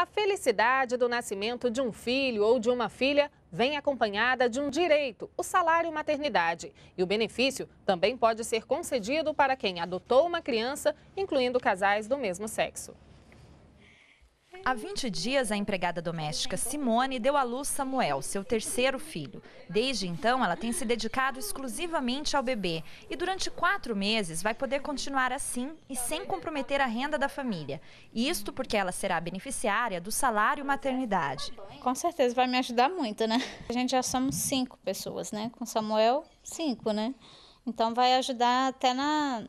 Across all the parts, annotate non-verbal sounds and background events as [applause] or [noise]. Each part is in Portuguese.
A felicidade do nascimento de um filho ou de uma filha vem acompanhada de um direito, o salário maternidade. E o benefício também pode ser concedido para quem adotou uma criança, incluindo casais do mesmo sexo. Há 20 dias, a empregada doméstica Simone deu à luz Samuel, seu terceiro filho. Desde então, ela tem se dedicado exclusivamente ao bebê e durante quatro meses vai poder continuar assim e sem comprometer a renda da família. Isto porque ela será beneficiária do salário maternidade. Com certeza vai me ajudar muito, né? A gente já somos cinco pessoas, né? Com Samuel, cinco, né? Então vai ajudar até na,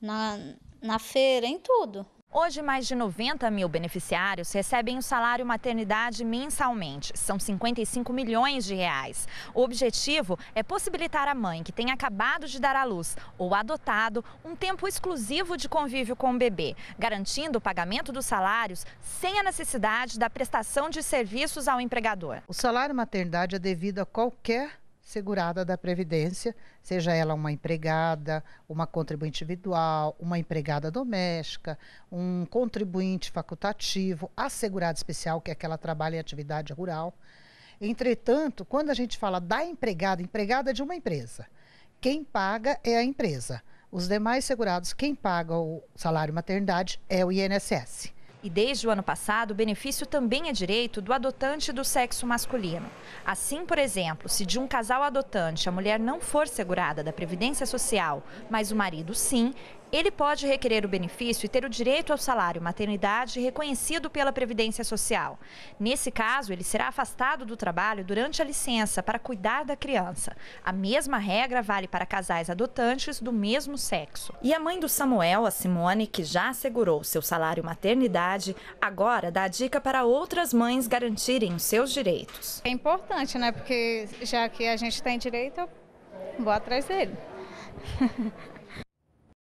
na, na feira, em tudo. Hoje, mais de 90 mil beneficiários recebem o salário maternidade mensalmente. São 55 milhões de reais. O objetivo é possibilitar à mãe que tenha acabado de dar à luz ou adotado um tempo exclusivo de convívio com o bebê, garantindo o pagamento dos salários sem a necessidade da prestação de serviços ao empregador. O salário maternidade é devido a qualquer segurada da Previdência, seja ela uma empregada, uma contribuinte individual, uma empregada doméstica, um contribuinte facultativo, assegurado especial, que é aquela trabalha em atividade rural. Entretanto, quando a gente fala da empregada, empregada é de uma empresa, quem paga é a empresa. Os demais segurados, quem paga o salário maternidade é o INSS. E desde o ano passado, o benefício também é direito do adotante do sexo masculino. Assim, por exemplo, se de um casal adotante a mulher não for segurada da Previdência Social, mas o marido sim, ele pode requerer o benefício e ter o direito ao salário maternidade reconhecido pela Previdência Social. Nesse caso, ele será afastado do trabalho durante a licença para cuidar da criança. A mesma regra vale para casais adotantes do mesmo sexo. E a mãe do Samuel, a Simone, que já assegurou seu salário maternidade, agora dá dica para outras mães garantirem os seus direitos. É importante, né? Porque já que a gente tem direito, eu vou atrás dele. [laughs]